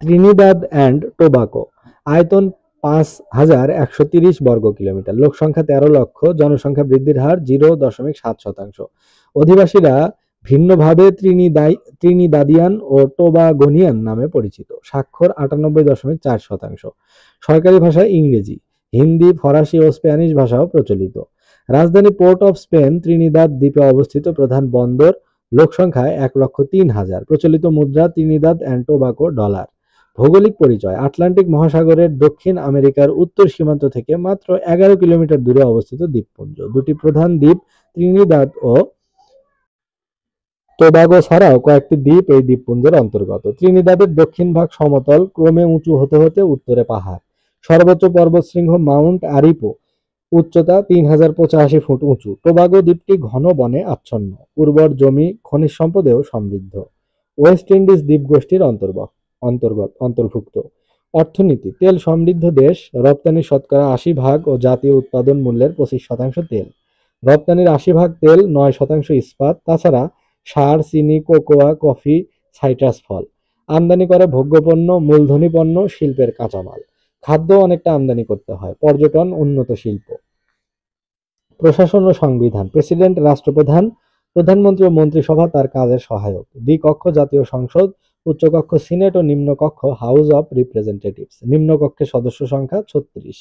Trinidad and tobacco আয়তন পাঁচ হাজার একশো তিরিশ বর্গ কিলোমিটার লোক সংখ্যা তেরো লক্ষ জনসংখ্যা বৃদ্ধির হার জিরো দশমিক সাত শতাংশ অধিবাসীরা ভিন্নভাবে ত্রিনিদাই ত্রিনিদাদিয়ান ও টোবাগোনিয়ান নামে পরিচিত স্বাক্ষর আটানব্বই দশমিক চার শতাংশ সরকারি ভাষা ইংরেজি হিন্দি ফরাসি ও স্প্যানিশ ভাষাও প্রচলিত রাজধানী পোর্ট অফ স্পেন ত্রিনিদাদ দ্বীপে অবস্থিত প্রধান বন্দর লোক সংখ্যা এক লক্ষ তিন হাজার প্রচলিত মুদ্রা ত্রিনিদাদ অ্যান্ড টোবাকো ডলার ভৌগোলিক পরিচয় আটলান্টিক মহাসাগরের দক্ষিণ আমেরিকার উত্তর সীমান্ত থেকে মাত্র এগারো কিলোমিটার দূরে অবস্থিত দ্বীপপুঞ্জ দুটি প্রধান দ্বীপ ত্রিনিদাদ ও টোবাগো ছাড়াও কয়েকটি দ্বীপ এই দ্বীপপুঞ্জের অন্তর্গত ত্রিনিদাদের দক্ষিণ ভাগ সমতল ক্রমে উঁচু হতে হতে উত্তরে পাহাড় সর্বোচ্চ পর্বতশৃঙ্গ মাউন্ট আরিপো উচ্চতা তিন হাজার পঁচাশি ফুট উঁচু টোবাগো দ্বীপটি ঘন বনে আচ্ছন্ন উর্বর জমি খনিজ সম্পদেও সমৃদ্ধ ওয়েস্ট ইন্ডিজ দ্বীপগোষ্ঠীর গোষ্ঠীর অন্তর্গত অন্তর্ভুক্ত অর্থনীতি তেল সমৃদ্ধ দেশ রপ্তানি শতকরা আশি ভাগ ও জাতীয় উৎপাদন মূল্যের পঁচিশ শতাংশ তেল রপ্তানির আশি ভাগ তেল নয় শতাংশ ইস্পাত তাছাড়া সার চিনি কোকোয়া কফি সাইট্রাস ফল আমদানি করে ভোগ্যপণ্য মূলধনী পণ্য শিল্পের কাঁচামাল খাদ্য অনেকটা আমদানি করতে হয় পর্যটন উন্নত শিল্প প্রশাসন ও সংবিধান প্রেসিডেন্ট রাষ্ট্রপ্রধান প্রধানমন্ত্রী ও মন্ত্রিসভা তার কাজের সহায়ক দ্বিকক্ষ জাতীয় সংসদ উচ্চকক্ষ সিনেট ও নিম্নকক্ষ হাউস অব রিপ্রেজেন্টেটিভস নিম্নকক্ষের সদস্য সংখ্যা ছত্রিশ